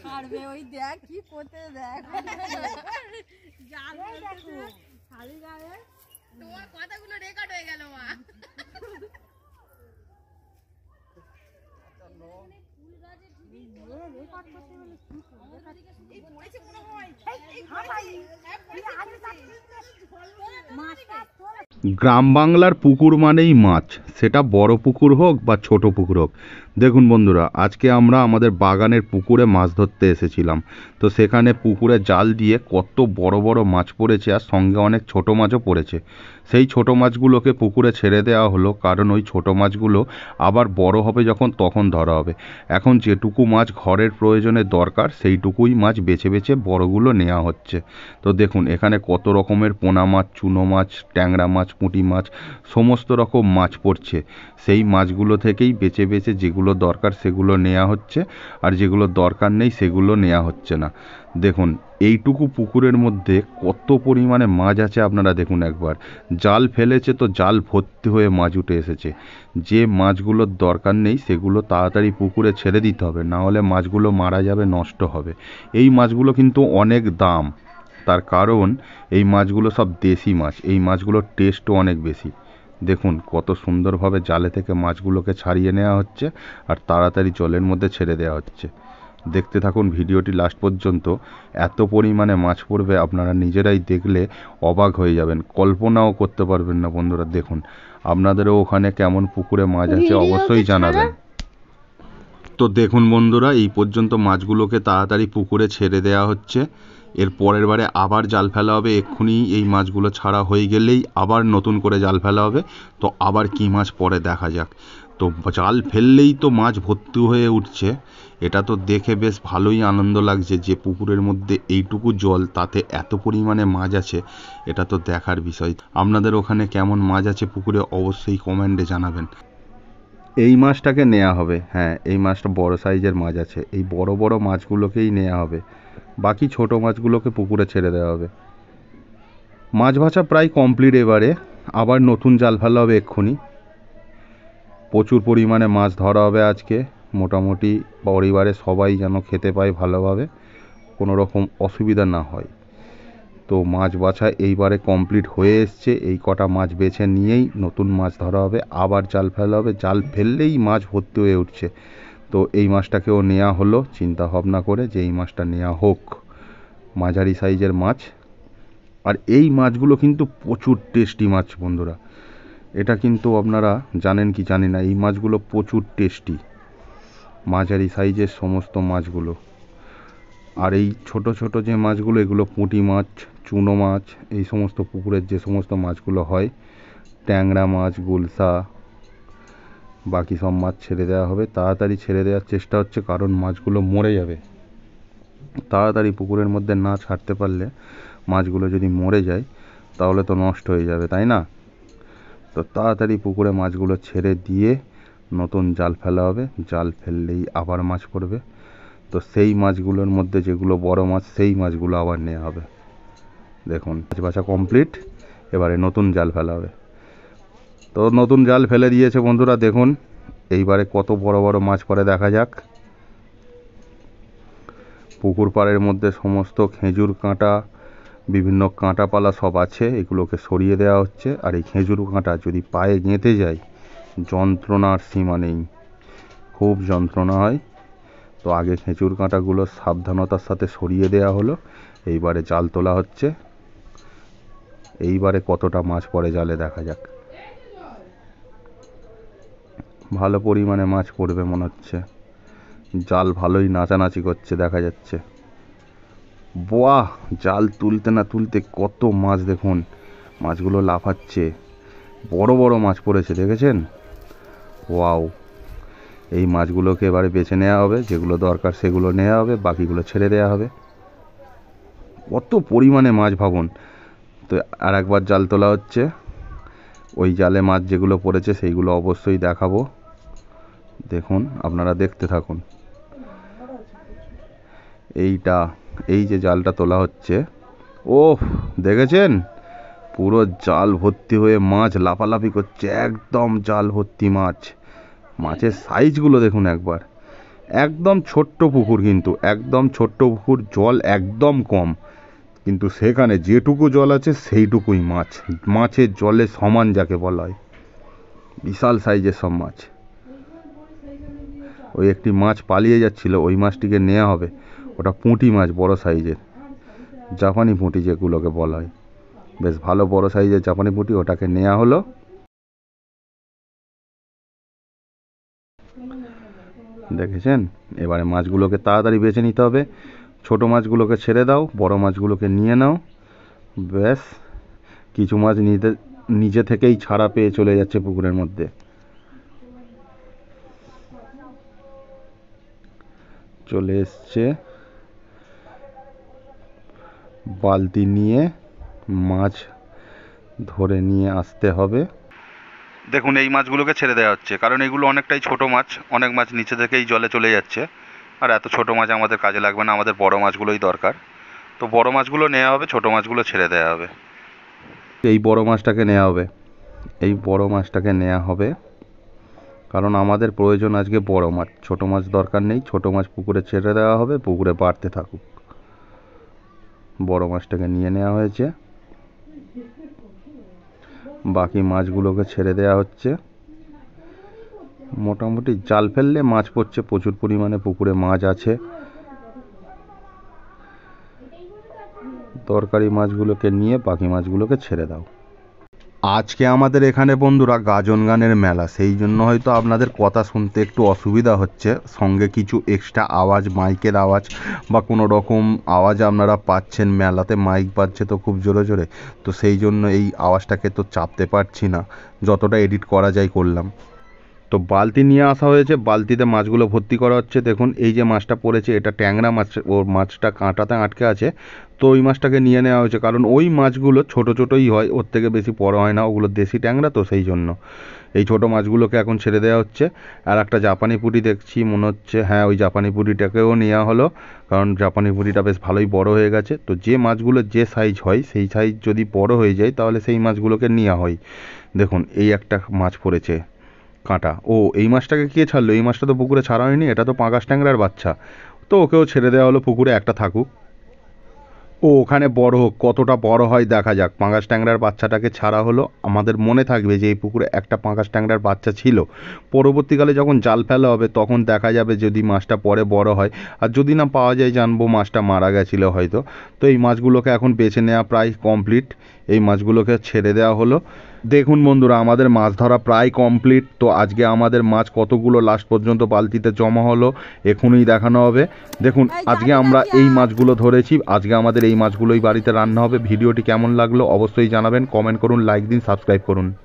ছাড়বে ওই দেখ কি করতে দেখ কথাগুলো রেকর্ড হয়ে গেল মা হ্যাঁ, হ্যাঁ, মাস্টার গ্রাম বাংলার পুকুর মানেই মাছ সেটা বড় পুকুর হোক বা ছোট পুকুর হোক দেখুন বন্ধুরা আজকে আমরা আমাদের বাগানের পুকুরে মাছ ধরতে এসেছিলাম তো সেখানে পুকুরে জাল দিয়ে কত বড় বড় মাছ পড়েছে আর সঙ্গে অনেক ছোট মাছও পড়েছে সেই ছোট মাছগুলোকে পুকুরে ছেড়ে দেওয়া হলো কারণ ওই ছোট মাছগুলো আবার বড় হবে যখন তখন ধরা হবে এখন যেটুকু মাছ ঘরের প্রয়োজনে দরকার সেইটুকুই মাছ বেছে বেছে বড়গুলো নেওয়া হচ্ছে তো দেখুন এখানে কত রকমের পোনা মাছ চুনো মাছ ট্যাংরা মাছ পুঁটি মাছ সমস্ত রকম মাছ পড়ছে সেই মাছগুলো থেকেই বেছে বেছে যেগুলো দরকার সেগুলো নেওয়া হচ্ছে আর যেগুলো দরকার নেই সেগুলো নেওয়া হচ্ছে না দেখুন এইটুকু পুকুরের মধ্যে কত পরিমাণে মাছ আছে আপনারা দেখুন একবার জাল ফেলেছে তো জাল ভর্তি হয়ে মাছ উঠে এসেছে যে মাছগুলোর দরকার নেই সেগুলো তাড়াতাড়ি পুকুরে ছেড়ে দিতে হবে না হলে মাছগুলো মারা যাবে নষ্ট হবে এই মাছগুলো কিন্তু অনেক দাম তার কারণ এই মাছগুলো সব দেশি মাছ এই মাছগুলোর টেস্টও অনেক বেশি দেখুন কত সুন্দরভাবে জালে থেকে মাছগুলোকে ছাড়িয়ে নেওয়া হচ্ছে আর তাড়াতাড়ি জলের মধ্যে ছেড়ে দেওয়া হচ্ছে দেখতে থাকুন ভিডিওটি লাস্ট পর্যন্ত এত পরিমাণে মাছ পড়বে আপনারা নিজেরাই দেখলে অবাক হয়ে যাবেন কল্পনাও করতে পারবেন না বন্ধুরা দেখুন আপনাদেরও ওখানে কেমন পুকুরে মাছ আছে অবশ্যই জানাবেন তো দেখুন বন্ধুরা এই পর্যন্ত মাছগুলোকে তাড়াতাড়ি পুকুরে ছেড়ে দেওয়া হচ্ছে এর পরের বারে আবার জাল ফেলা হবে এক্ষুনি এই মাছগুলো ছাড়া হয়ে গেলেই আবার নতুন করে জাল ফেলা হবে তো আবার কী মাছ পরে দেখা যাক তো জাল ফেললেই তো মাছ ভর্তি হয়ে উঠছে এটা তো দেখে বেশ ভালোই আনন্দ লাগছে যে পুকুরের মধ্যে এইটুকু জল তাতে এত পরিমাণে মাছ আছে এটা তো দেখার বিষয় আপনাদের ওখানে কেমন মাছ আছে পুকুরে অবশ্যই কমেন্টে জানাবেন এই মাছটাকে নেওয়া হবে হ্যাঁ এই মাছটা বড় সাইজের মাছ আছে এই বড় বড় মাছগুলোকেই নেওয়া হবে বাকি ছোট মাছগুলোকে পুকুরে ছেড়ে দেওয়া হবে মাছ ভাজা প্রায় কমপ্লিট এবারে আবার নতুন জাল ফেলা হবে এক্ষুনি প্রচুর পরিমাণে মাছ ধরা হবে আজকে মোটামুটি পরিবারে সবাই যেন খেতে পায় ভালোভাবে কোনো রকম অসুবিধা না হয় তো মাছ বাছা এইবারে কমপ্লিট হয়ে এসছে এই কটা মাছ বেছে নিয়েই নতুন মাছ ধরা হবে আবার জাল ফেলা হবে জাল ফেললেই মাছ ভর্তি হয়ে উঠছে তো এই মাছটাকেও নেওয়া হলো চিন্তা ভাবনা করে যে এই মাছটা নেওয়া হোক মাঝারি সাইজের মাছ আর এই মাছগুলো কিন্তু প্রচুর টেস্টি মাছ বন্ধুরা এটা কিন্তু আপনারা জানেন কি জানি না এই মাছগুলো প্রচুর টেস্টি মাঝারি সাইজের সমস্ত মাছগুলো আর এই ছোট ছোট যে মাছগুলো এগুলো পুঁটি মাছ চুনো মাছ এই সমস্ত পুকুরের যে সমস্ত মাছগুলো হয় ট্যাংরা মাছ গুলসা বাকি সব মাছ ছেড়ে দেওয়া হবে তাড়াতাড়ি ছেড়ে দেওয়ার চেষ্টা হচ্ছে কারণ মাছগুলো মরে যাবে তাড়াতাড়ি পুকুরের মধ্যে না ছাড়তে পারলে মাছগুলো যদি মরে যায় তাহলে তো নষ্ট হয়ে যাবে তাই না তো তাড়াতাড়ি পুকুরে মাছগুলো ছেড়ে দিয়ে নতুন জাল ফেলা হবে জাল ফেললেই আবার মাছ পড়বে তো সেই মাছগুলোর মধ্যে যেগুলো বড় মাছ সেই মাছগুলো আবার নেওয়া হবে দেখুন মাছ বাছা কমপ্লিট এবারে নতুন জাল ফেলা হবে তো নতুন জাল ফেলে দিয়েছে বন্ধুরা দেখুন এইবারে কত বড় বড় মাছ পরে দেখা যাক পুকুর পাড়ের মধ্যে সমস্ত খেজুর কাঁটা বিভিন্ন কাঁটাপালা সব আছে এগুলোকে সরিয়ে দেওয়া হচ্ছে আর এই খেজুর কাঁটা যদি পায়ে গেঁথে যায় যন্ত্রণার সীমা নেই খুব যন্ত্রণা হয় তো আগে খেঁচুর কাঁটাগুলো সাবধানতার সাথে সরিয়ে দেয়া হলো এইবারে জাল তোলা হচ্ছে এইবারে কতটা মাছ পরে জালে দেখা যাক ভালো পরিমাণে মাছ পড়বে মনে হচ্ছে জাল ভালোই নাচানাচি করছে দেখা যাচ্ছে বাহ জাল তুলতে না তুলতে কত মাছ দেখুন মাছগুলো লাফাচ্ছে বড় বড় মাছ পড়েছে দেখেছেন ওয়াও এই মাছগুলোকে এবারে বেছে নেওয়া হবে যেগুলো দরকার সেগুলো নেওয়া হবে বাকিগুলো ছেড়ে দেওয়া হবে কত পরিমাণে মাছ ভাবুন তো আর একবার জাল তোলা হচ্ছে ওই জালে মাছ যেগুলো পড়েছে সেইগুলো অবশ্যই দেখাবো দেখুন আপনারা দেখতে থাকুন এইটা এই যে জালটা তোলা হচ্ছে ও দেখেছেন পুরো জাল ভর্তি হয়ে মাছ লাফালাফি করছে একদম জাল ভর্তি মাছ মাছের সাইজগুলো দেখুন একবার একদম ছোট্ট পুকুর কিন্তু একদম ছোট্ট পুকুর জল একদম কম কিন্তু সেখানে যেটুকু জল আছে সেইটুকুই মাছ মাছের জলে সমান যাকে বলা হয় বিশাল সাইজের সব মাছ ওই একটি মাছ পালিয়ে যাচ্ছিল ওই মাছটিকে নেওয়া হবে ওটা পুঁটি মাছ বড় সাইজের জাপানি পুঁটি যেগুলোকে বলা হয় বেশ ভালো বড় সাইজের জাপানি পুঁটি ওটাকে নেওয়া হলো দেখেছেন এবারে মাছগুলোকে তাড়াতাড়ি বেছে নিতে হবে ছোট মাছগুলোকে ছেড়ে দাও বড় মাছগুলোকে নিয়ে নাও ব্যাস কিছু মাছ নিতে নিজে থেকেই ছাড়া পেয়ে চলে যাচ্ছে পুকুরের মধ্যে চলে এসছে বালতি নিয়ে মাছ ধরে নিয়ে আসতে হবে দেখুন এই মাছগুলোকে ছেড়ে দেওয়া হচ্ছে কারণ এগুলো অনেকটাই ছোট মাছ অনেক মাছ নিচে থেকেই জলে চলে যাচ্ছে আর এত ছোটো মাছ আমাদের কাজে লাগবে না আমাদের বড় মাছগুলোই দরকার তো বড় মাছগুলো নেওয়া হবে ছোটো মাছগুলো ছেড়ে দেওয়া হবে এই বড় মাছটাকে নেওয়া হবে এই বড় মাছটাকে নেওয়া হবে কারণ আমাদের প্রয়োজন আজকে বড় মাছ ছোটো মাছ দরকার নেই ছোটো মাছ পুকুরে ছেড়ে দেওয়া হবে পুকুরে বাড়তে থাকুক বড় মাছটাকে নিয়ে নেওয়া হয়েছে বাকি মাছগুলোকে ছেড়ে দেওয়া হচ্ছে মোটামুটি জাল ফেললে মাছ পড়ছে প্রচুর পরিমাণে পুকুরে মাছ আছে তরকারি মাছগুলোকে নিয়ে পাখি মাছগুলোকে ছেড়ে দাও আজকে আমাদের এখানে বন্ধুরা গাজন গানের মেলা সেই জন্য হয়তো আপনাদের কথা শুনতে একটু অসুবিধা হচ্ছে সঙ্গে কিছু এক্সট্রা আওয়াজ মাইকের আওয়াজ বা কোনো রকম আওয়াজ আপনারা পাচ্ছেন মেলাতে মাইক পাচ্ছে তো খুব জোরে জোরে তো সেই জন্য এই আওয়াজটাকে তো চাপতে পারছি না যতটা এডিট করা যায় করলাম তো বালতি নিয়ে আসা হয়েছে বালতিতে মাছগুলো ভর্তি করা হচ্ছে দেখুন এই যে মাছটা পড়েছে এটা ট্যাংরা মাছ ও মাছটা কাঁটাতে আটকে আছে তো ওই মাছটাকে নিয়ে নেওয়া হয়েছে কারণ ওই মাছগুলো ছোট ছোটোই হয় ওর থেকে বেশি পড়া হয় না ওগুলো দেশি ট্যাংরা তো সেই জন্য এই ছোট মাছগুলোকে এখন ছেড়ে দেওয়া হচ্ছে আর একটা জাপানি পুঁটি দেখছি মনে হচ্ছে হ্যাঁ ওই জাপানি পুঁটিটাকেও নেওয়া হলো কারণ জাপানি পুঁটিটা বেশ ভালোই বড় হয়ে গেছে তো যে মাছগুলো যে সাইজ হয় সেই সাইজ যদি বড় হয়ে যায় তাহলে সেই মাছগুলোকে নেওয়া হয় দেখুন এই একটা মাছ পড়েছে কাঁটা ও এই মাছটাকে কে ছাড়লো এই মাছটা তো পুকুরে ছাড়া হয়নি এটা তো পাঁকাশ ট্যাংরার বাচ্চা তো ওকেও ছেড়ে দেওয়া হলো পুকুরে একটা থাকুক ও ওখানে বড় হোক কতটা বড় হয় দেখা যাক পাঙ্গাস ট্যাংরার বাচ্চাটাকে ছাড়া হলো আমাদের মনে থাকবে যে এই পুকুরে একটা পাঙ্গাস ট্যাংরার বাচ্চা ছিল পরবর্তীকালে যখন জাল ফেলা হবে তখন দেখা যাবে যদি মাছটা পরে বড় হয় আর যদি না পাওয়া যায় জানবো মাছটা মারা গেছিলো হয়তো তো এই মাছগুলোকে এখন বেছে নেওয়া প্রায় কমপ্লিট এই মাছগুলোকে ছেড়ে দেওয়া হলো দেখুন বন্ধুরা আমাদের মাছ ধরা প্রায় কমপ্লিট তো আজকে আমাদের মাছ কতগুলো লাস্ট পর্যন্ত বালতিতে জমা হলো এখনই দেখানো হবে দেখুন আজকে আমরা এই মাছগুলো ধরেছি আজকে আমাদের এই মাছগুলোই বাড়িতে রান্না হবে ভিডিওটি কেমন লাগলো অবশ্যই জানাবেন কমেন্ট করুন লাইক দিন সাবস্ক্রাইব করুন